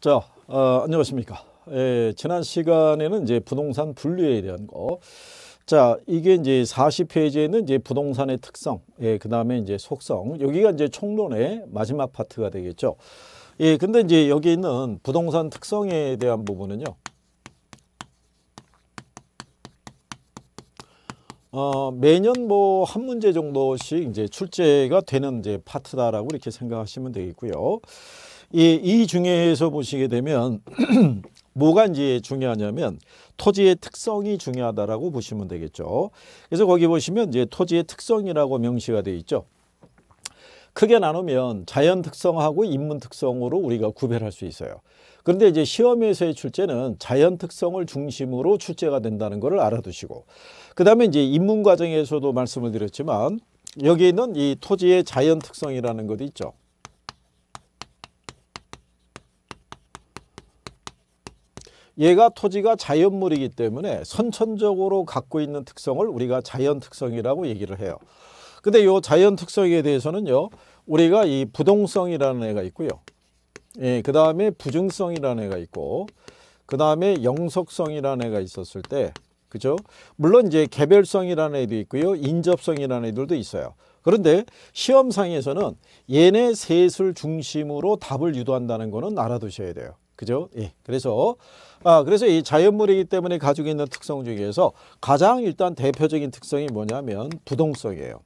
자, 어, 안녕하십니까. 예, 지난 시간에는 이제 부동산 분류에 대한 거. 자, 이게 이제 40페이지에는 이제 부동산의 특성, 예, 그 다음에 이제 속성. 여기가 이제 총론의 마지막 파트가 되겠죠. 예, 근데 이제 여기 있는 부동산 특성에 대한 부분은요. 어, 매년 뭐 한 문제 정도씩 이제 출제가 되는 이제 파트다라고 이렇게 생각하시면 되겠고요. 이, 이 중에서 보시게 되면 뭐가 이제 중요하냐면 토지의 특성이 중요하다라고 보시면 되겠죠. 그래서 거기 보시면 이제 토지의 특성이라고 명시가 되어 있죠. 크게 나누면 자연 특성하고 인문 특성으로 우리가 구별할 수 있어요. 그런데 이제 시험에서의 출제는 자연 특성을 중심으로 출제가 된다는 것을 알아두시고 그다음에 이제 인문 과정에서도 말씀을 드렸지만 여기 있는 이 토지의 자연 특성이라는 것도 있죠. 얘가 토지가 자연물이기 때문에 선천적으로 갖고 있는 특성을 우리가 자연 특성이라고 얘기를 해요. 근데 이 자연 특성에 대해서는요. 우리가 이 부동성이라는 애가 있고요. 예, 그다음에 부증성이라는 애가 있고 그다음에 영속성이라는 애가 있었을 때 그죠? 물론 이제 개별성이라는 애도 있고요. 인접성이라는 애들도 있어요. 그런데 시험상에서는 얘네 셋을 중심으로 답을 유도한다는 거는 알아두셔야 돼요. 그죠? 예. 그래서 아, 그래서 이 자연물이기 때문에 가지고 있는 특성 중에서 가장 일단 대표적인 특성이 뭐냐면 부동성이에요.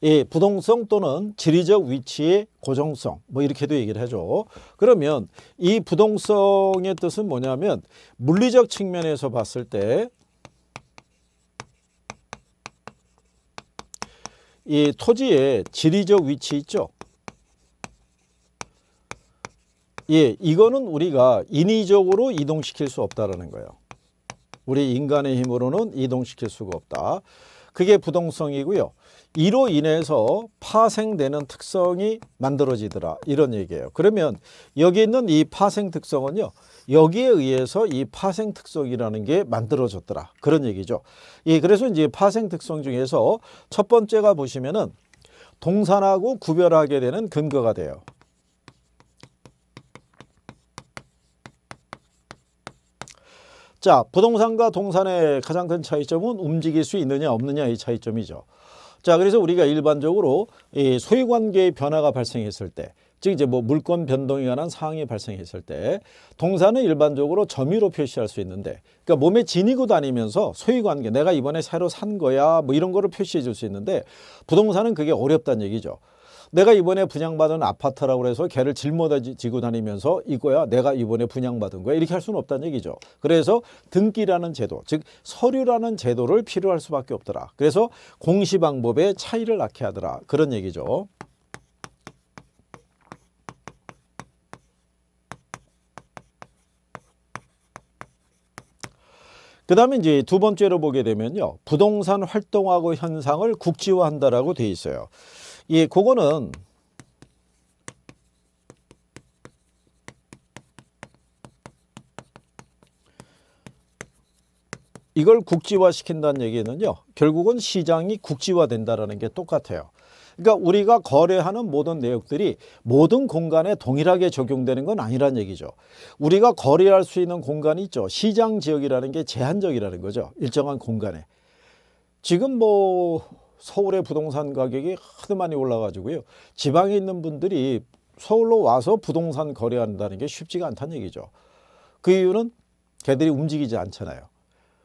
이 부동성 또는 지리적 위치의 고정성 뭐 이렇게도 얘기를 해줘 그러면 이 부동성의 뜻은 뭐냐면 물리적 측면에서 봤을 때 이 토지의 지리적 위치 있죠 예, 이거는 우리가 인위적으로 이동시킬 수 없다라는 거예요. 우리 인간의 힘으로는 이동시킬 수가 없다. 그게 부동성이고요. 이로 인해서 파생되는 특성이 만들어지더라 이런 얘기예요. 그러면 여기 있는 이 파생 특성은요. 여기에 의해서 이 파생 특성이라는 게 만들어졌더라 그런 얘기죠. 예, 그래서 이제 파생 특성 중에서 첫 번째가 보시면은 동산하고 구별하게 되는 근거가 돼요. 자, 부동산과 동산의 가장 큰 차이점은 움직일 수 있느냐 없느냐의 차이점이죠. 자, 그래서 우리가 일반적으로 이 소유 관계의 변화가 발생했을 때, 즉 이제 뭐 물권 변동에 관한 사항이 발생했을 때 동산은 일반적으로 점유로 표시할 수 있는데 그러니까 몸에 지니고 다니면서 소유 관계 내가 이번에 새로 산 거야 뭐 이런 거를 표시해 줄 수 있는데 부동산은 그게 어렵다는 얘기죠. 내가 이번에 분양받은 아파트라고 해서 걔를 짊어다 지고 다니면서 이거야 내가 이번에 분양받은 거야 이렇게 할 수는 없다는 얘기죠. 그래서 등기라는 제도 즉 서류라는 제도를 필요할 수밖에 없더라. 그래서 공시 방법의 차이를 낳게 하더라. 그런 얘기죠. 그 다음에 이제 두 번째로 보게 되면요. 부동산 활동하고 현상을 국지화한다라고 돼 있어요. 예, 그거는 이걸 국지화시킨다는 얘기는요. 결국은 시장이 국지화된다는 게 똑같아요. 그러니까 우리가 거래하는 모든 내역들이 모든 공간에 동일하게 적용되는 건 아니란 얘기죠. 우리가 거래할 수 있는 공간이 있죠. 시장 지역이라는 게 제한적이라는 거죠. 일정한 공간에. 지금 뭐 서울의 부동산 가격이 하도 많이 올라가지고요. 지방에 있는 분들이 서울로 와서 부동산 거래한다는 게 쉽지가 않다는 얘기죠. 그 이유는 걔들이 움직이지 않잖아요.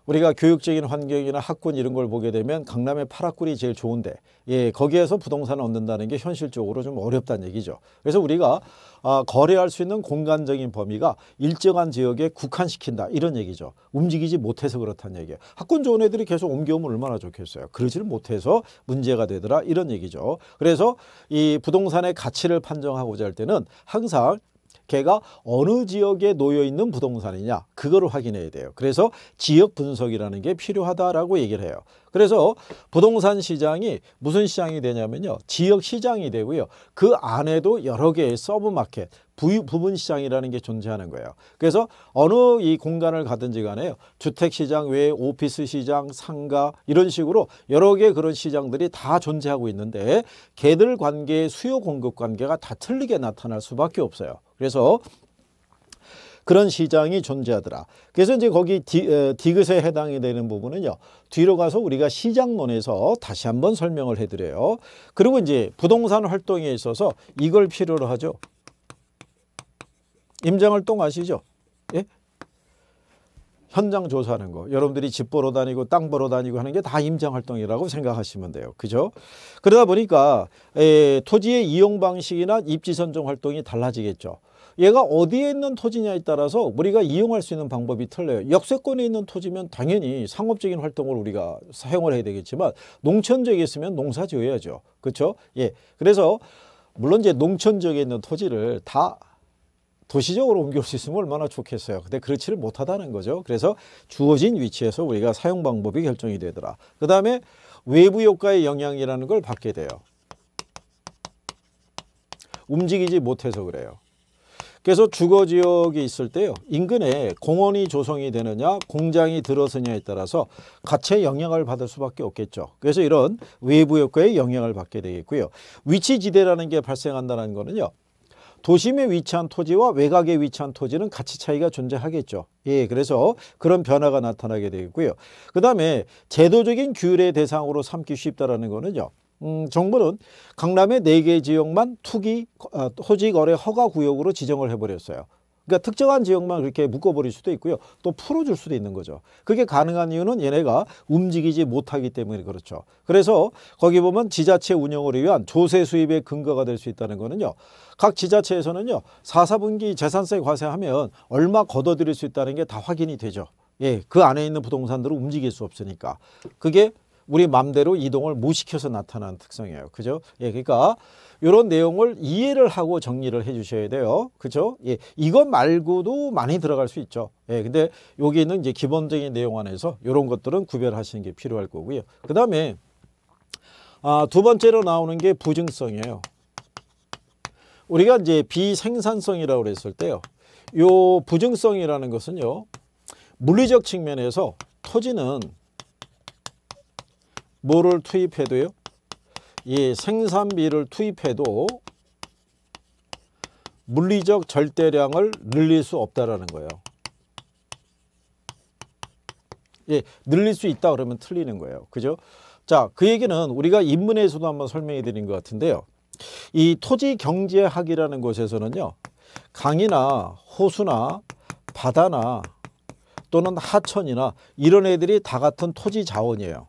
우리가 교육적인 환경이나 학군 이런 걸 보게 되면 강남의 파라꿀이 제일 좋은데 예, 거기에서 부동산을 얻는다는 게 현실적으로 좀 어렵다는 얘기죠. 그래서 우리가 아, 거래할 수 있는 공간적인 범위가 일정한 지역에 국한시킨다 이런 얘기죠. 움직이지 못해서 그렇다는 얘기예요. 학군 좋은 애들이 계속 옮겨오면 얼마나 좋겠어요. 그러지를 못해서 문제가 되더라 이런 얘기죠. 그래서 이 부동산의 가치를 판정하고자 할 때는 항상 걔가 어느 지역에 놓여 있는 부동산이냐 그거를 확인해야 돼요. 그래서 지역 분석이라는 게 필요하다라고 얘기를 해요. 그래서 부동산 시장이 무슨 시장이 되냐면요. 지역 시장이 되고요. 그 안에도 여러 개의 서브마켓, 부, 부분 시장이라는 게 존재하는 거예요. 그래서 어느 이 공간을 가든지 간에 주택 시장 외에 오피스 시장, 상가 이런 식으로 여러 개 그런 시장들이 다 존재하고 있는데 개들 관계의 수요 공급 관계가 다 틀리게 나타날 수밖에 없어요. 그래서 그런 시장이 존재하더라. 그래서 이제 거기 디, 에, 디귿에 해당이 되는 부분은요. 뒤로 가서 우리가 시장론에서 다시 한번 설명을 해드려요. 그리고 이제 부동산 활동에 있어서 이걸 필요로 하죠. 임장을동 아시죠? 예? 현장 조사하는 거 여러분들이 집 보러 다니고 땅 보러 다니고 하는 게 다 임장활동이라고 생각하시면 돼요 그죠 그러다 보니까 에, 토지의 이용 방식이나 입지 선정 활동이 달라지겠죠 얘가 어디에 있는 토지냐에 따라서 우리가 이용할 수 있는 방법이 틀려요. 역세권에 있는 토지면 당연히 상업적인 활동을 우리가 사용을 해야 되겠지만 농촌 지역에 있으면 농사 지어야죠. 그렇죠? 예. 그래서 물론 이제 농촌 지역에 있는 토지를 다 도시적으로 옮길 수 있으면 얼마나 좋겠어요. 근데 그렇지를 못하다는 거죠. 그래서 주어진 위치에서 우리가 사용 방법이 결정이 되더라. 그 다음에 외부 효과의 영향이라는 걸 받게 돼요. 움직이지 못해서 그래요. 그래서 주거 지역이 있을 때요. 인근에 공원이 조성이 되느냐 공장이 들어서냐에 따라서 가채 영향을 받을 수밖에 없겠죠. 그래서 이런 외부 효과에 영향을 받게 되겠고요. 위치지대라는 게 발생한다는 거는요. 도심에 위치한 토지와 외곽에 위치한 토지는 가치 차이가 존재하겠죠. 예, 그래서 그런 변화가 나타나게 되겠고요. 그 다음에 제도적인 규율의 대상으로 삼기 쉽다라는 거는요. 음, 정부는 강남의 4개 지역만 투기 어, 토지 거래 허가 구역으로 지정을 해버렸어요. 그러니까 특정한 지역만 그렇게 묶어버릴 수도 있고요. 또 풀어줄 수도 있는 거죠. 그게 가능한 이유는 얘네가 움직이지 못하기 때문에 그렇죠. 그래서 거기 보면 지자체 운영을 위한 조세 수입의 근거가 될 수 있다는 거는요. 각 지자체에서는요. 4 4분기 재산세 과세하면 얼마 걷어들일 수 있다는 게 다 확인이 되죠. 예, 그 안에 있는 부동산들을 움직일 수 없으니까. 그게 우리 맘대로 이동을 무시켜서 나타나는 특성이에요. 그죠? 예, 그러니까 이런 내용을 이해를 하고 정리를 해 주셔야 돼요. 그죠? 예, 이것 말고도 많이 들어갈 수 있죠. 예, 근데 여기는 있 이제 기본적인 내용 안에서 이런 것들은 구별하시는 게 필요할 거고요. 그 다음에 아, 두 번째로 나오는 게 부증성이에요. 우리가 이제 비생산성이라고 그랬을 때요. 요 부증성이라는 것은요. 물리적 측면에서 토지는 뭐를 투입해도요? 예, 생산비를 투입해도 물리적 절대량을 늘릴 수 없다라는 거예요. 예, 늘릴 수 있다 그러면 틀리는 거예요. 그죠? 자, 그 얘기는 우리가 인문에서도 한번 설명해 드린 것 같은데요. 이 토지 경제학이라는 곳에서는요. 강이나 호수나 바다나 또는 하천이나 이런 애들이 다 같은 토지 자원이에요.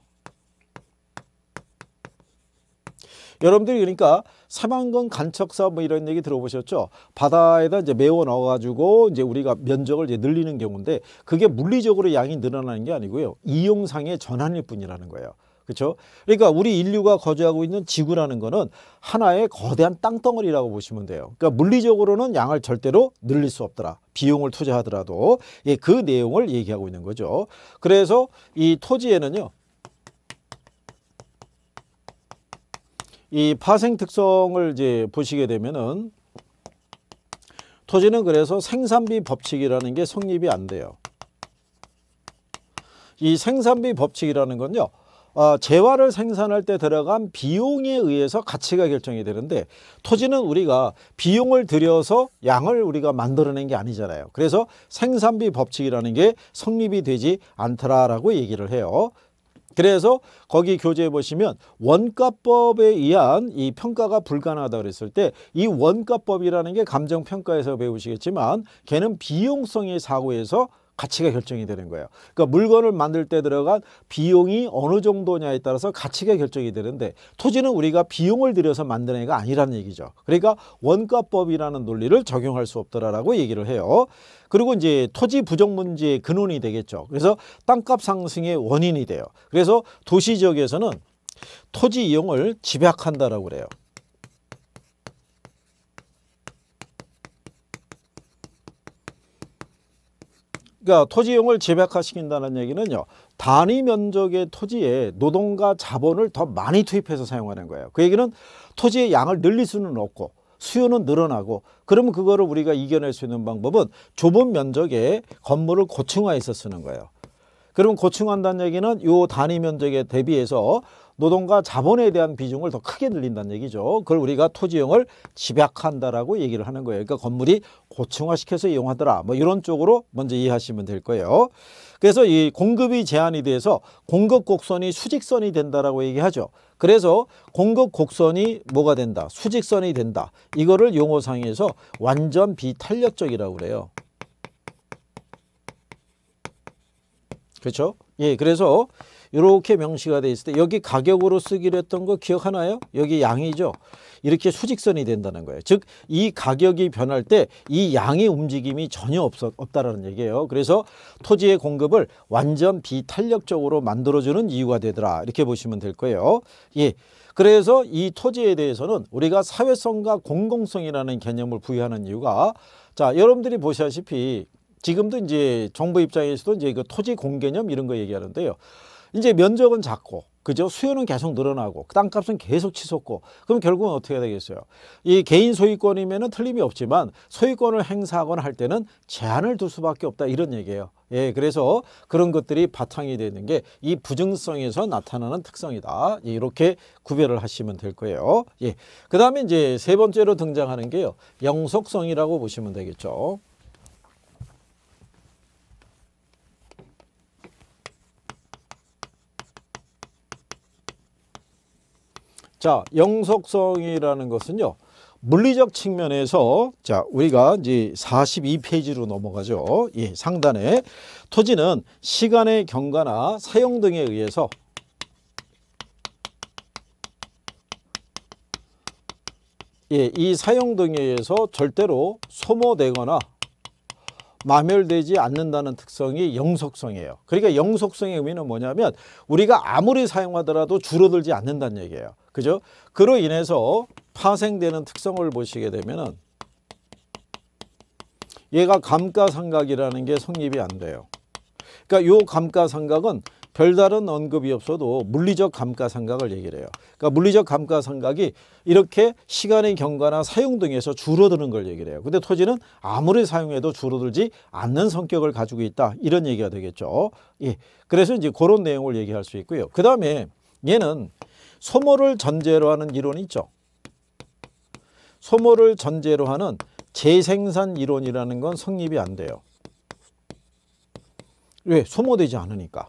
여러분들이 그러니까 사망건 간척사 뭐 이런 얘기 들어보셨죠? 바다에다 이제 메워 넣어가지고 이제 우리가 면적을 이제 늘리는 경우인데 그게 물리적으로 양이 늘어나는 게 아니고요. 이용상의 전환일 뿐이라는 거예요. 그렇죠? 그러니까 우리 인류가 거주하고 있는 지구라는 거는 하나의 거대한 땅덩어리라고 보시면 돼요. 그러니까 물리적으로는 양을 절대로 늘릴 수 없더라. 비용을 투자하더라도 예, 그 내용을 얘기하고 있는 거죠. 그래서 이 토지에는요. 이 파생 특성을 이제 보시게 되면은 토지는 그래서 생산비 법칙이라는 게 성립이 안 돼요. 이 생산비 법칙이라는 건요. 어, 재화를 생산할 때 들어간 비용에 의해서 가치가 결정이 되는데 토지는 우리가 비용을 들여서 양을 우리가 만들어낸 게 아니잖아요. 그래서 생산비 법칙이라는 게 성립이 되지 않더라라고 얘기를 해요. 그래서 거기 교재에 보시면 원가법에 의한 이 평가가 불가능하다 그랬을 때 이 원가법이라는 게 감정평가에서 배우시겠지만 걔는 비용성의 사고에서 가치가 결정이 되는 거예요. 그러니까 물건을 만들 때 들어간 비용이 어느 정도냐에 따라서 가치가 결정이 되는데 토지는 우리가 비용을 들여서 만드는 게 아니라는 얘기죠. 그러니까 원가법이라는 논리를 적용할 수 없더라라고 얘기를 해요. 그리고 이제 토지 부정 문제의 근원이 되겠죠. 그래서 땅값 상승의 원인이 돼요. 그래서 도시 지역에서는 토지 이용을 집약한다라고 그래요. 그러니까 토지용을 집약화시킨다는 얘기는요. 단위 면적의 토지에 노동과 자본을 더 많이 투입해서 사용하는 거예요. 그 얘기는 토지의 양을 늘릴 수는 없고 수요는 늘어나고 그러면 그거를 우리가 이겨낼 수 있는 방법은 좁은 면적의 건물을 고층화해서 쓰는 거예요. 그러면 고층한다는 얘기는 요 단위 면적에 대비해서 노동과 자본에 대한 비중을 더 크게 늘린다는 얘기죠. 그걸 우리가 토지용을 집약한다라고 얘기를 하는 거예요. 그러니까 건물이 고층화시켜서 이용하더라. 뭐 이런 쪽으로 먼저 이해하시면 될 거예요. 그래서 이 공급이 제한이 돼서 공급 곡선이 수직선이 된다라고 얘기하죠. 그래서 공급 곡선이 뭐가 된다? 수직선이 된다. 이거를 용어상에서 완전 비탄력적이라고 그래요. 그렇죠? 예, 그래서 이렇게 명시가 돼 있을 때 여기 가격으로 쓰기로 했던 거 기억하나요? 여기 양이죠. 이렇게 수직선이 된다는 거예요. 즉 이 가격이 변할 때 이 양의 움직임이 전혀 없었 없다라는 얘기예요. 그래서 토지의 공급을 완전 비탄력적으로 만들어주는 이유가 되더라. 이렇게 보시면 될 거예요. 예. 그래서 이 토지에 대해서는 우리가 사회성과 공공성이라는 개념을 부여하는 이유가 자 여러분들이 보시다시피 지금도 이제 정부 입장에서도 이제 그 토지 공개념 이런 거 얘기하는데요. 이제 면적은 작고 그죠? 수요는 계속 늘어나고 땅값은 계속 치솟고 그럼 결국은 어떻게 되겠어요? 이 개인 소유권이면은 틀림이 없지만 소유권을 행사하거나 할 때는 제한을 둘 수밖에 없다 이런 얘기예요. 예, 그래서 그런 것들이 바탕이 되는 게 이부증성에서 나타나는 특성이다. 예, 이렇게 구별을 하시면 될 거예요. 예, 그다음에 이제 세 번째로 등장하는 게요 영속성이라고 보시면 되겠죠. 자, 영속성이라는 것은요. 물리적 측면에서 자 우리가 이제 42페이지로 넘어가죠. 예, 상단에 토지는 시간의 경과나 사용 등에 의해서 예, 이 사용 등에 의해서 절대로 소모되거나 마멸되지 않는다는 특성이 영속성이에요. 그러니까 영속성의 의미는 뭐냐면 우리가 아무리 사용하더라도 줄어들지 않는다는 얘기예요. 그죠? 그로 인해서 파생되는 특성을 보시게 되면은 얘가 감가상각이라는 게 성립이 안 돼요. 그러니까 요 감가상각은 별다른 언급이 없어도 물리적 감가상각을 얘기를 해요. 그러니까 물리적 감가상각이 이렇게 시간의 경과나 사용 등에서 줄어드는 걸 얘기를 해요. 근데 토지는 아무리 사용해도 줄어들지 않는 성격을 가지고 있다. 이런 얘기가 되겠죠. 예. 그래서 이제 그런 내용을 얘기할 수 있고요. 그 다음에 얘는 소모를 전제로 하는 이론이 있죠. 소모를 전제로 하는 재생산 이론이라는 건 성립이 안 돼요. 왜? 소모되지 않으니까.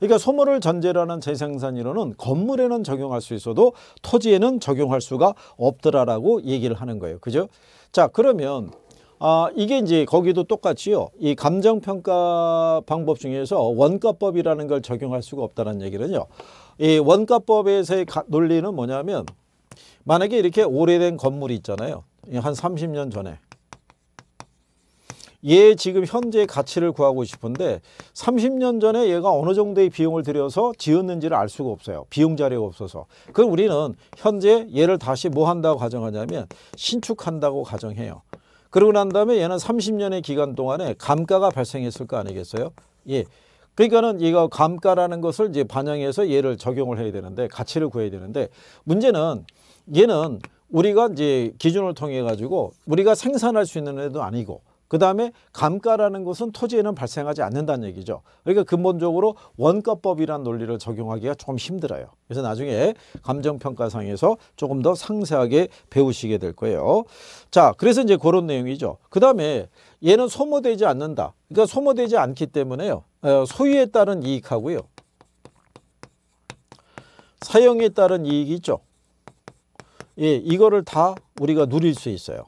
그러니까 소모를 전제로 하는 재생산 이론은 건물에는 적용할 수 있어도 토지에는 적용할 수가 없더라라고 얘기를 하는 거예요. 그죠? 자, 그러면 아, 이게 이제 거기도 똑같이요. 이 감정평가 방법 중에서 원가법이라는 걸 적용할 수가 없다는 얘기는요. 이 원가법에서의 논리는 뭐냐면 만약에 이렇게 오래된 건물이 있잖아요. 한 30년 전에. 얘 지금 현재 가치를 구하고 싶은데 30년 전에 얘가 어느 정도의 비용을 들여서 지었는지를 알 수가 없어요. 비용 자료가 없어서. 그럼 우리는 현재 얘를 다시 뭐 한다고 가정하냐면 신축한다고 가정해요. 그러고 난 다음에 얘는 30년의 기간 동안에 감가가 발생했을 거 아니겠어요? 예. 그러니까는 이거 감가라는 것을 이제 반영해서 얘를 적용을 해야 되는데 가치를 구해야 되는데 문제는 얘는 우리가 이제 기준을 통해 가지고 우리가 생산할 수 있는 애도 아니고 그 다음에 감가라는 것은 토지에는 발생하지 않는다는 얘기죠. 그러니까 근본적으로 원가법이라는 논리를 적용하기가 조금 힘들어요. 그래서 나중에 감정평가상에서 조금 더 상세하게 배우시게 될 거예요. 자, 그래서 이제 그런 내용이죠. 그 다음에 얘는 소모되지 않는다. 그러니까 소모되지 않기 때문에요. 어, 소유에 따른 이익하고요. 사용에 따른 이익이 있죠. 예, 이거를 다 우리가 누릴 수 있어요.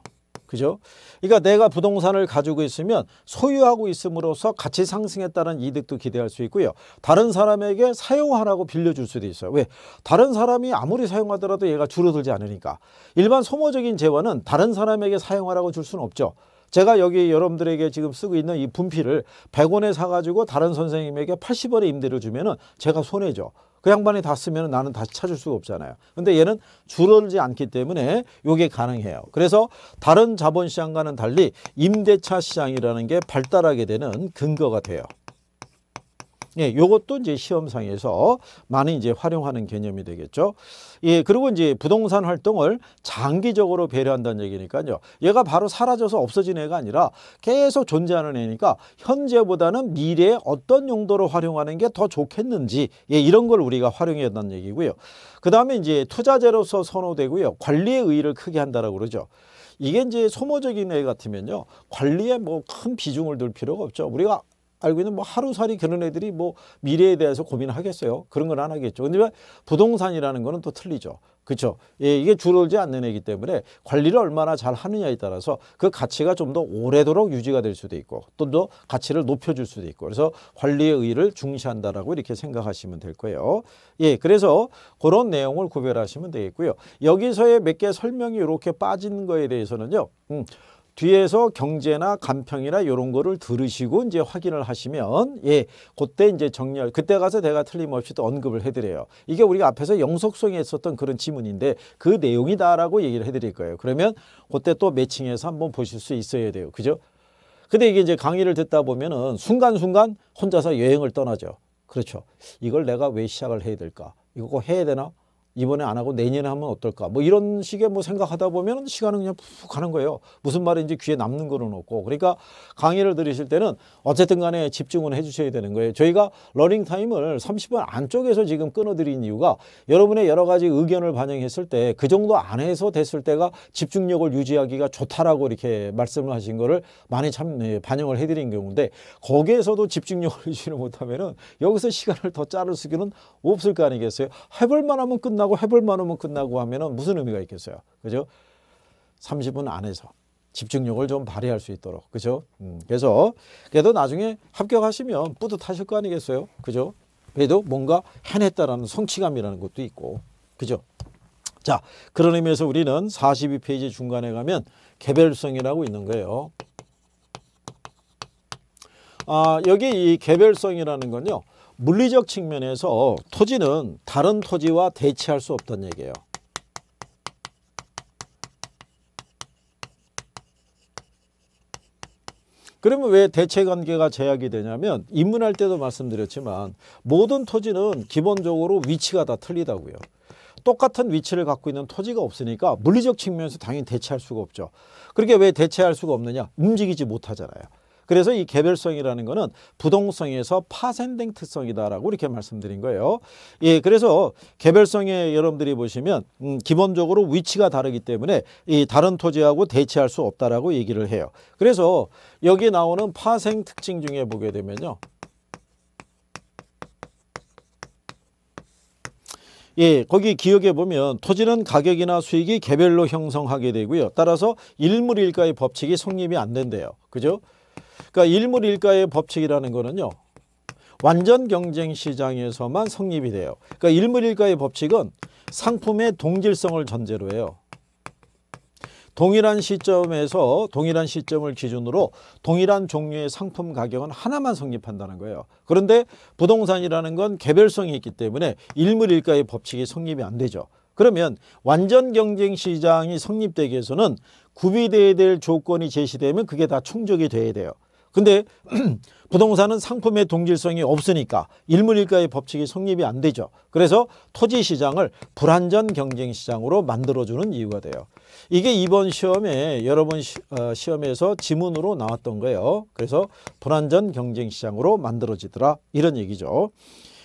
그죠? 그러니까 내가 부동산을 가지고 있으면 소유하고 있음으로써 가치 상승했다는 이득도 기대할 수 있고요. 다른 사람에게 사용하라고 빌려줄 수도 있어요. 왜? 다른 사람이 아무리 사용하더라도 얘가 줄어들지 않으니까. 일반 소모적인 재원은 다른 사람에게 사용하라고 줄 수는 없죠. 제가 여기 여러분들에게 지금 쓰고 있는 이 분필을 100원에 사가지고 다른 선생님에게 80원에 임대를 주면은 제가 손해죠. 그 양반이 다 쓰면 나는 다시 찾을 수가 없잖아요. 근데 얘는 줄어들지 않기 때문에 이게 가능해요. 그래서 다른 자본시장과는 달리 임대차 시장이라는 게 발달하게 되는 근거가 돼요. 예, 요것도 이제 시험상에서 많이 이제 활용하는 개념이 되겠죠. 예, 그리고 이제 부동산 활동을 장기적으로 배려한다는 얘기니까요. 얘가 바로 사라져서 없어진 애가 아니라 계속 존재하는 애니까 현재보다는 미래에 어떤 용도로 활용하는 게 더 좋겠는지 예, 이런 걸 우리가 활용해야 한다는 얘기고요. 그다음에 이제 투자재로서 선호되고요. 관리의 의의를 크게 한다라고 그러죠. 이게 이제 소모적인 애 같으면요. 관리에 뭐 큰 비중을 둘 필요가 없죠. 우리가 알고 있는 뭐 하루살이 그런 애들이 뭐 미래에 대해서 고민을 하겠어요. 그런 건 안 하겠죠. 근데 부동산이라는 거는 또 틀리죠. 그렇죠. 예, 이게 줄어들지 않는 애기 때문에 관리를 얼마나 잘 하느냐에 따라서 그 가치가 좀 더 오래도록 유지가 될 수도 있고 또더 가치를 높여줄 수도 있고 그래서 관리의 의의를 중시한다라고 이렇게 생각하시면 될 거예요. 예, 그래서 그런 내용을 구별하시면 되겠고요. 여기서의 몇 개 설명이 이렇게 빠진 거에 대해서는요. 음, 뒤에서 경제나 간평이나 이런 거를 들으시고 이제 확인을 하시면 예, 그때 이제 정렬 그때 가서 내가 틀림없이 또 언급을 해드려요. 이게 우리가 앞에서 영속성에 있었던 그런 지문인데 그 내용이다라고 얘기를 해드릴 거예요. 그러면 그때 또 매칭해서 한번 보실 수 있어야 돼요. 그죠? 근데 이게 이제 강의를 듣다 보면은 순간순간 혼자서 여행을 떠나죠. 그렇죠. 이걸 내가 왜 시작을 해야 될까? 이거 꼭 해야 되나? 이번에 안 하고 내년에 하면 어떨까 뭐 이런 식의 뭐 생각하다 보면 시간은 그냥 푹 가는 거예요 무슨 말인지 귀에 남는 거는 없고 그러니까 강의를 들으실 때는 어쨌든 간에 집중은 해주셔야 되는 거예요 저희가 러닝 타임을 30분 안쪽에서 지금 끊어드린 이유가 여러분의 여러 가지 의견을 반영했을 때 그 정도 안에서 됐을 때가 집중력을 유지하기가 좋다라고 이렇게 말씀을 하신 거를 많이 참 네, 반영을 해드린 경우인데 거기에서도 집중력을 유지를 못하면은 여기서 시간을 더 자를 수기는 없을 거 아니겠어요 해볼 만하면 끝나 끝나고 해볼만 하면 끝나고 하면은 무슨 의미가 있겠어요. 그죠? 30분 안에서 집중력을 좀 발휘할 수 있도록. 그죠? 음, 그래서 그래도 나중에 합격하시면 뿌듯하실 거 아니겠어요? 그죠? 그래도 뭔가 해냈다라는 성취감이라는 것도 있고. 그죠? 자, 그런 의미에서 우리는 42페이지 중간에 가면 개별성이라고 있는 거예요. 아, 여기 이 개별성이라는 건요. 물리적 측면에서 토지는 다른 토지와 대체할 수 없다는 얘기예요. 그러면 왜 대체 관계가 제약이 되냐면 입문할 때도 말씀드렸지만 모든 토지는 기본적으로 위치가 다 틀리다고요. 똑같은 위치를 갖고 있는 토지가 없으니까 물리적 측면에서 당연히 대체할 수가 없죠. 그렇게 왜 대체할 수가 없느냐? 움직이지 못하잖아요. 그래서 이 개별성이라는 것은 부동성에서 파생된 특성이다라고 이렇게 말씀드린 거예요. 예, 그래서 개별성에 여러분들이 보시면 음, 기본적으로 위치가 다르기 때문에 이 다른 토지하고 대체할 수 없다라고 얘기를 해요. 그래서 여기 나오는 파생 특징 중에 보게 되면요. 예, 거기 기억해 보면 토지는 가격이나 수익이 개별로 형성하게 되고요. 따라서 일물일가의 법칙이 성립이 안 된대요. 그죠? 그러니까 일물일가의 법칙이라는 거는요. 완전 경쟁 시장에서만 성립이 돼요. 그러니까 일물일가의 법칙은 상품의 동질성을 전제로 해요. 동일한 시점에서 동일한 시점을 기준으로 동일한 종류의 상품 가격은 하나만 성립한다는 거예요. 그런데 부동산이라는 건 개별성이 있기 때문에 일물일가의 법칙이 성립이 안 되죠. 그러면 완전 경쟁 시장이 성립되기 위해서는 구비돼야 될 조건이 제시되면 그게 다 충족이 돼야 돼요. 근데 부동산은 상품의 동질성이 없으니까 일물일가의 법칙이 성립이 안 되죠. 그래서 토지시장을 불완전 경쟁시장으로 만들어주는 이유가 돼요. 이게 이번 시험에 여러 번 시, 어, 험에서 지문으로 나왔던 거예요. 그래서 불완전 경쟁시장으로 만들어지더라 이런 얘기죠.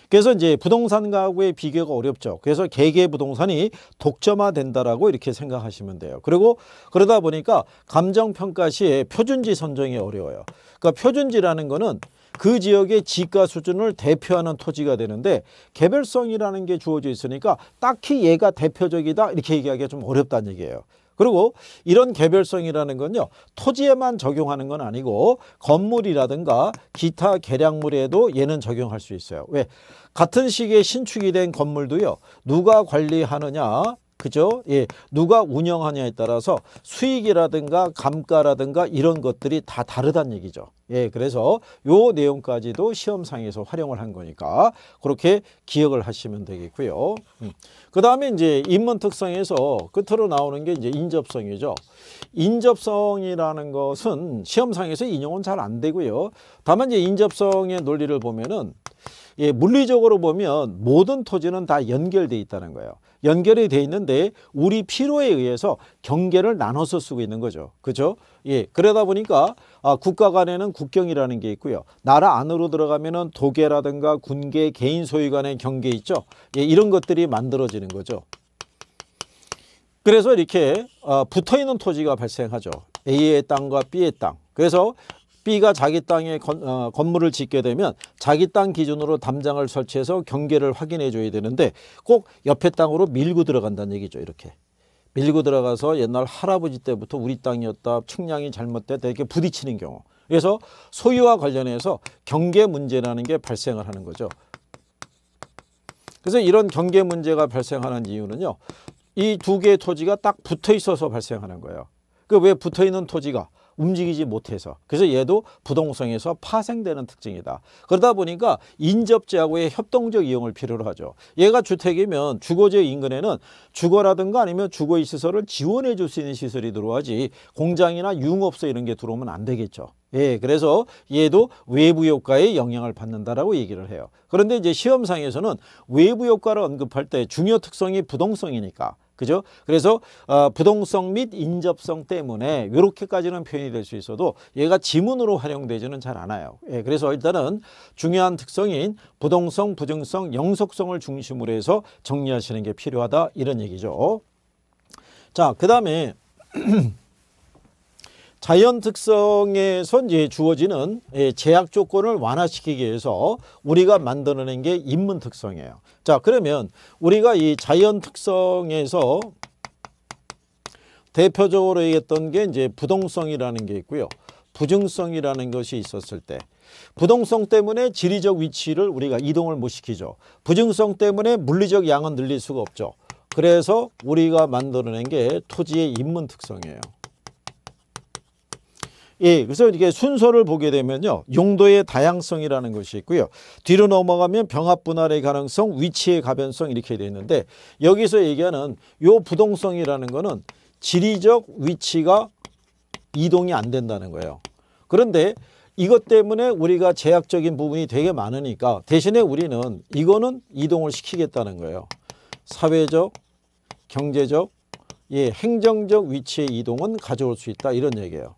그래서 이제 부동산가구의 비교가 어렵죠. 그래서 개개 부동산이 독점화된다라고 이렇게 생각하시면 돼요. 그리고 그러다 보니까 감정평가 시에 표준지 선정이 어려워요. 그러니까 표준지라는 거는 그 지역의 지가 수준을 대표하는 토지가 되는데 개별성이라는 게 주어져 있으니까 딱히 얘가 대표적이다 이렇게 얘기하기가 좀 어렵다는 얘기예요. 그리고 이런 개별성이라는 건요. 토지에만 적용하는 건 아니고 건물이라든가 기타 계량물에도 얘는 적용할 수 있어요. 왜? 같은 시기에 신축이 된 건물도요. 누가 관리하느냐 그죠? 예. 누가 운영하냐에 따라서 수익이라든가 감가라든가 이런 것들이 다 다르다는 얘기죠. 예. 그래서 요 내용까지도 시험상에서 활용을 한 거니까 그렇게 기억을 하시면 되겠고요. 음. 그다음에 이제 입문 특성에서 끝으로 나오는 게 이제 인접성이죠. 인접성이라는 것은 시험상에서 인용은 잘 안 되고요. 다만 이제 인접성의 논리를 보면은 예, 물리적으로 보면 모든 토지는 다연결되어 있다는 거예요. 연결이 돼 있는데 우리 피로에 의해서 경계를 나눠서 쓰고 있는 거죠. 그죠? 예. 그러다 보니까 아, 국가 간에는 국경이라는 게 있고요. 나라 안으로 들어가면은 도계라든가 군계, 개인 소유 간의 경계 있죠. 예, 이런 것들이 만들어지는 거죠. 그래서 이렇게 어, 붙어 있는 토지가 발생하죠. A의 땅과 B의 땅. 그래서 B가 자기 땅에 건, 어, 건물을 짓게 되면 자기 땅 기준으로 담장을 설치해서 경계를 확인해 줘야 되는데 꼭 옆에 땅으로 밀고 들어간다는 얘기죠. 이렇게. 밀고 들어가서 옛날 할아버지 때부터 우리 땅이었다. 측량이 잘못돼다 이렇게 부딪히는 경우. 그래서 소유와 관련해서 경계 문제라는 게 발생을 하는 거죠. 그래서 이런 경계 문제가 발생하는 이유는요. 이 두 개의 토지가 딱 붙어 있어서 발생하는 거예요. 그 왜 붙어 있는 토지가 움직이지 못해서 그래서 얘도 부동성에서 파생되는 특징이다. 그러다 보니까 인접지하고의 협동적 이용을 필요로 하죠. 얘가 주택이면 주거지 인근에는 주거라든가 아니면 주거의 시설을 지원해 줄 수 있는 시설이 들어와지 공장이나 유흥업소 이런 게 들어오면 안 되겠죠. 예, 그래서 얘도 외부 효과에 영향을 받는다라고 얘기를 해요. 그런데 이제 시험상에서는 외부 효과를 언급할 때 중요 특성이 부동성이니까 그죠? 그래서 어, 부동성 및 인접성 때문에 이렇게까지는 표현이 될 수 있어도 얘가 지문으로 활용되지는 잘 않아요. 예, 그래서 일단은 중요한 특성인 부동성, 부증성, 영속성을 중심으로 해서 정리하시는 게 필요하다 이런 얘기죠. 자, 그 다음에 자연 특성에서 이제 주어지는 예, 제약 조건을 완화시키기 위해서 우리가 만들어낸 게 인문 특성이에요. 자 그러면 우리가 이 자연 특성에서 대표적으로 얘기했던 게 이제 부동성이라는 게 있고요. 부증성이라는 것이 있었을 때 부동성 때문에 지리적 위치를 우리가 이동을 못 시키죠. 부증성 때문에 물리적 양은 늘릴 수가 없죠. 그래서 우리가 만들어낸 게 토지의 인문 특성이에요. 예, 그래서 이게 순서를 보게 되면요. 용도의 다양성이라는 것이 있고요. 뒤로 넘어가면 병합 분할의 가능성, 위치의 가변성 이렇게 되어 있는데 여기서 얘기하는 요 부동성이라는 거는 지리적 위치가 이동이 안 된다는 거예요. 그런데 이것 때문에 우리가 제약적인 부분이 되게 많으니까 대신에 우리는 이거는 이동을 시키겠다는 거예요. 사회적, 경제적, 예, 행정적 위치의 이동은 가져올 수 있다 이런 얘기예요.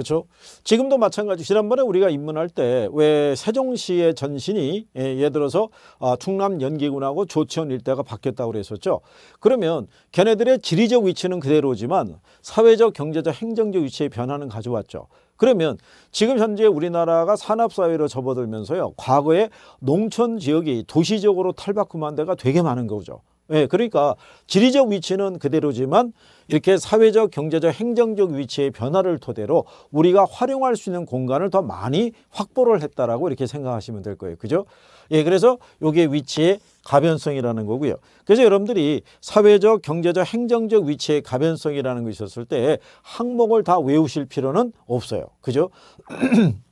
그렇죠? 지금도 마찬가지 지난번에 우리가 입문할 때 왜 세종시의 전신이 예, 를 들어서 아, 충남 연기군하고 조치원 일대가 바뀌었다고 그랬었죠. 그러면 걔네들의 지리적 위치는 그대로지만 사회적, 경제적, 행정적 위치의 변화는 가져왔죠. 그러면 지금 현재 우리나라가 산업사회로 접어들면서요. 과거에 농촌 지역이 도시적으로 탈바꿈한 데가 되게 많은 거죠. 예, 그러니까 지리적 위치는 그대로지만 이렇게 사회적, 경제적, 행정적 위치의 변화를 토대로 우리가 활용할 수 있는 공간을 더 많이 확보를 했다라고 이렇게 생각하시면 될 거예요. 그죠? 예, 그래서 요게 위치의 가변성이라는 거고요. 그래서 여러분들이 사회적, 경제적, 행정적 위치의 가변성이라는 게 있었을 때 항목을 다 외우실 필요는 없어요. 그죠?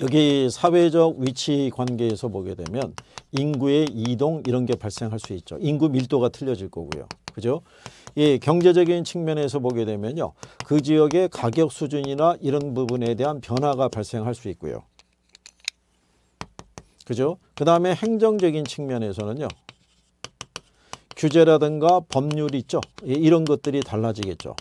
여기 사회적 위치 관계에서 보게 되면 인구의 이동 이런 게 발생할 수 있죠. 인구 밀도가 틀려질 거고요. 그죠? 예, 경제적인 측면에서 보게 되면요. 그 지역의 가격 수준이나 이런 부분에 대한 변화가 발생할 수 있고요. 그죠? 그 다음에 행정적인 측면에서는요. 규제라든가 법률 있죠. 예, 이런 것들이 달라지겠죠.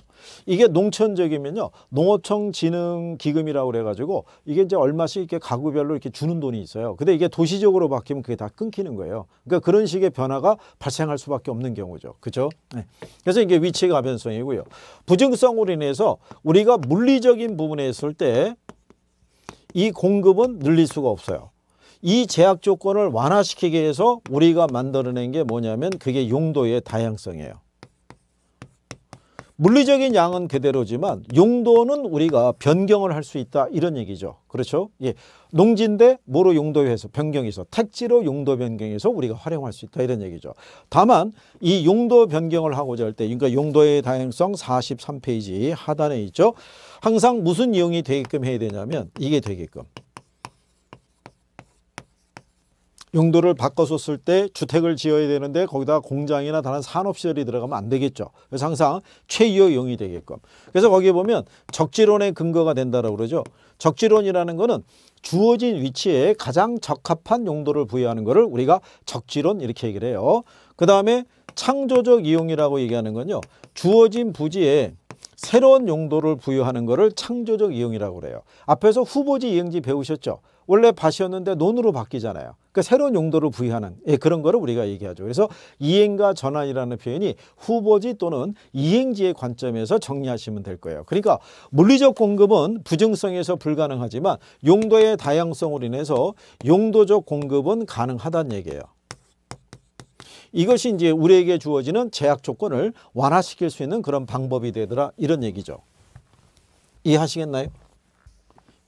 이게 농촌적이면요. 농어촌 진흥 기금이라고 그래 가지고 이게 이제 얼마씩 이렇게 가구별로 이렇게 주는 돈이 있어요. 근데 이게 도시적으로 바뀌면 그게 다 끊기는 거예요. 그러니까 그런 식의 변화가 발생할 수밖에 없는 경우죠. 그죠? 네. 그래서 이게 위치 가변성이고요. 부증성으로 인해서 우리가 물리적인 부분에 있을 때 이 공급은 늘릴 수가 없어요. 이 제약 조건을 완화시키기 위해서 우리가 만들어낸 게 뭐냐면 그게 용도의 다양성이에요. 물리적인 양은 그대로지만 용도는 우리가 변경을 할 수 있다 이런 얘기죠. 그렇죠? 예. 농지인데 뭐로 용도해서 변경해서 택지로 용도 변경해서 우리가 활용할 수 있다 이런 얘기죠. 다만 이 용도 변경을 하고자 할 때 그러니까 용도의 다양성 43페이지 하단에 있죠. 항상 무슨 이용이 되게끔 해야 되냐면 이게 되게끔 용도를 바꿔서 쓸 때 주택을 지어야 되는데 거기다 공장이나 다른 산업시설이 들어가면 안 되겠죠. 그래서 항상 최이용이 되게끔. 그래서 거기에 보면 적지론의 근거가 된다고 그러죠. 적지론이라는 거는 주어진 위치에 가장 적합한 용도를 부여하는 거를 우리가 적지론 이렇게 얘기를 해요. 그 다음에 창조적 이용이라고 얘기하는 건요. 주어진 부지에 새로운 용도를 부여하는 거를 창조적 이용이라고 그래요. 앞에서 후보지 이행지 배우셨죠. 원래 밭이었는데 논으로 바뀌잖아요. 그러니까 새로운 용도를 부여하는 예, 그런 거를 우리가 얘기하죠. 그래서 이행과 전환이라는 표현이 후보지 또는 이행지의 관점에서 정리하시면 될 거예요. 그러니까 물리적 공급은 부증성에서 불가능하지만 용도의 다양성으로 인해서 용도적 공급은 가능하다는 얘기예요. 이것이 이제 우리에게 주어지는 제약 조건을 완화시킬 수 있는 그런 방법이 되더라 이런 얘기죠. 이해하시겠나요?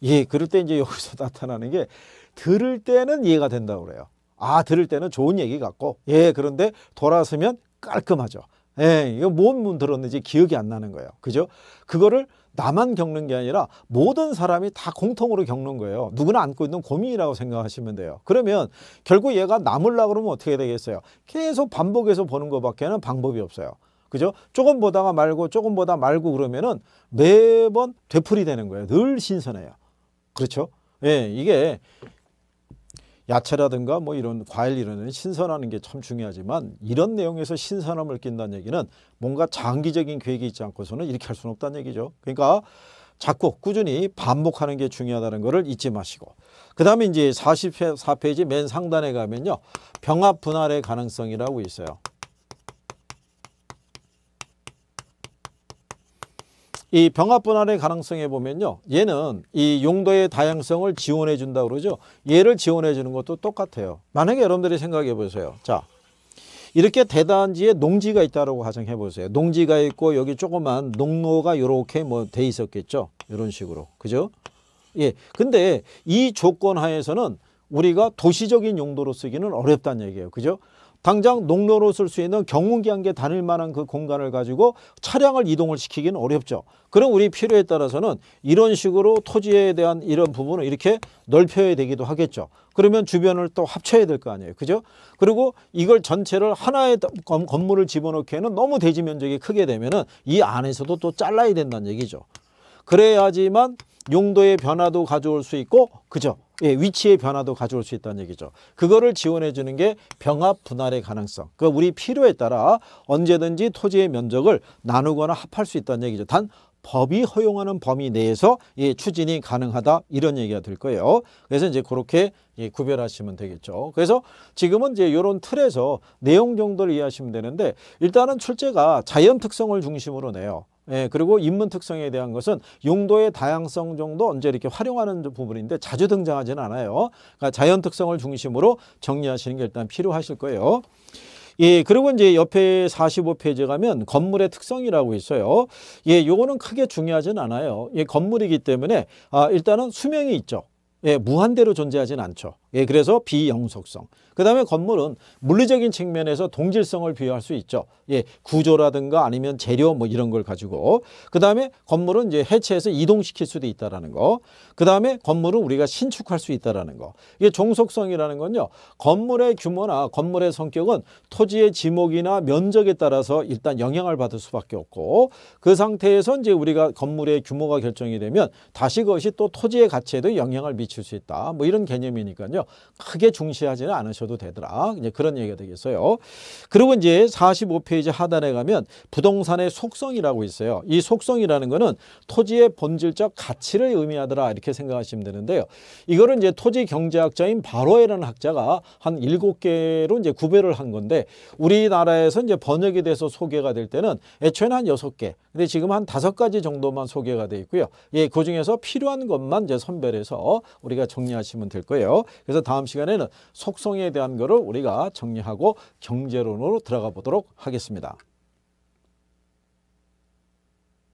예, 그럴 때 이제 여기서 나타나는 게 들을 때는 이해가 된다고 그래요. 아, 들을 때는 좋은 얘기 같고, 예, 그런데 돌아서면 깔끔하죠. 예, 이거 뭔 문 들었는지 기억이 안 나는 거예요. 그죠? 그거를 나만 겪는 게 아니라 모든 사람이 다 공통으로 겪는 거예요. 누구나 안고 있는 고민이라고 생각하시면 돼요. 그러면 결국 얘가 남을라 그러면 어떻게 되겠어요? 계속 반복해서 보는 것밖에는 방법이 없어요. 그죠? 조금 보다가 말고 조금 보다 말고 그러면은 매번 되풀이 되는 거예요. 늘 신선해요. 그렇죠? 예, 이게 야채라든가 뭐 이런 과일 이런 신선하는 게 참 중요하지만 이런 내용에서 신선함을 낀다는 얘기는 뭔가 장기적인 계획이 있지 않고서는 이렇게 할 수는 없다는 얘기죠. 그러니까 자꾸 꾸준히 반복하는 게 중요하다는 것을 잊지 마시고 그 다음에 이제 44페이지 맨 상단에 가면요. 병합 분할의 가능성이라고 있어요. 이 병합분할의 가능성에 보면요. 얘는 이 용도의 다양성을 지원해 준다 그러죠. 얘를 지원해 주는 것도 똑같아요. 만약에 여러분들이 생각해 보세요. 자. 이렇게 대단지에 농지가 있다라고 가정해 보세요. 농지가 있고 여기 조그만 농로가 이렇게 뭐 돼 있었겠죠. 이런 식으로. 그죠? 예. 근데 이 조건 하에서는 우리가 도시적인 용도로 쓰기는 어렵다는 얘기예요. 그죠? 당장 농로로 쓸 수 있는 경운기 한 개 다닐 만한 그 공간을 가지고 차량을 이동을 시키기는 어렵죠. 그럼 우리 필요에 따라서는 이런 식으로 토지에 대한 이런 부분을 이렇게 넓혀야 되기도 하겠죠. 그러면 주변을 또 합쳐야 될 거 아니에요. 그죠? 그리고 이걸 전체를 하나의 건물을 집어넣기에는 너무 대지 면적이 크게 되면은 이 안에서도 또 잘라야 된다는 얘기죠. 그래야지만 용도의 변화도 가져올 수 있고 그죠? 예, 위치의 변화도 가져올 수 있다는 얘기죠. 그거를 지원해 주는 게 병합 분할의 가능성. 그러 우리 필요에 따라 언제든지 토지의 면적을 나누거나 합할 수 있다는 얘기죠. 단 법이 허용하는 범위 내에서 예, 추진이 가능하다 이런 얘기가 될 거예요. 그래서 이제 그렇게 예, 구별하시면 되겠죠. 그래서 지금은 이제 이런 틀에서 내용 정도를 이해하시면 되는데 일단은 출제가 자연 특성을 중심으로 내요. 예, 그리고 인문 특성에 대한 것은 용도의 다양성 정도 언제 이렇게 활용하는 부분인데 자주 등장하지는 않아요. 그러니까 자연 특성을 중심으로 정리하시는 게 일단 필요하실 거예요. 예, 그리고 이제 옆에 45페이지 가면 건물의 특성이라고 있어요. 예, 요거는 크게 중요하진 않아요. 예, 건물이기 때문에 아, 일단은 수명이 있죠. 예, 무한대로 존재하진 않죠. 예, 그래서 비영속성. 그 다음에 건물은 물리적인 측면에서 동질성을 비유할 수 있죠. 예, 구조라든가 아니면 재료 뭐 이런 걸 가지고. 그 다음에 건물은 이제 해체해서 이동시킬 수도 있다라는 거. 그 다음에 건물은 우리가 신축할 수 있다라는 거. 이게 종속성이라는 건요. 건물의 규모나 건물의 성격은 토지의 지목이나 면적에 따라서 일단 영향을 받을 수밖에 없고 그 상태에서 이제 우리가 건물의 규모가 결정이 되면 다시 그것이 또 토지의 가치에도 영향을 미칠 수 있다. 뭐 이런 개념이니까요. 거며 크게 중시하지는 않으셔도 되더라. 이제 그런 얘기가 되겠어요. 그리고 이제 45페이지 하단에 가면 부동산의 속성이라고 있어요. 이 속성이라는 거는 토지의 본질적 가치를 의미하더라 이렇게 생각하시면 되는데요. 이거를 이제 토지 경제학자인 바로에라는 학자가 한 7개로 이제 구별을 한 건데 우리나라에서 이제 번역이 돼서 소개가 될 때는 애초에는 한 6개 근데 지금 한 5가지 정도만 소개가 돼 있고요. 예, 그 중에서 필요한 것만 이제 선별해서 우리가 정리하시면 될 거예요. 그래서 다음 시간에는 속성에 대한 거를 우리가 정리하고 경제론으로 들어가 보도록 하겠습니다.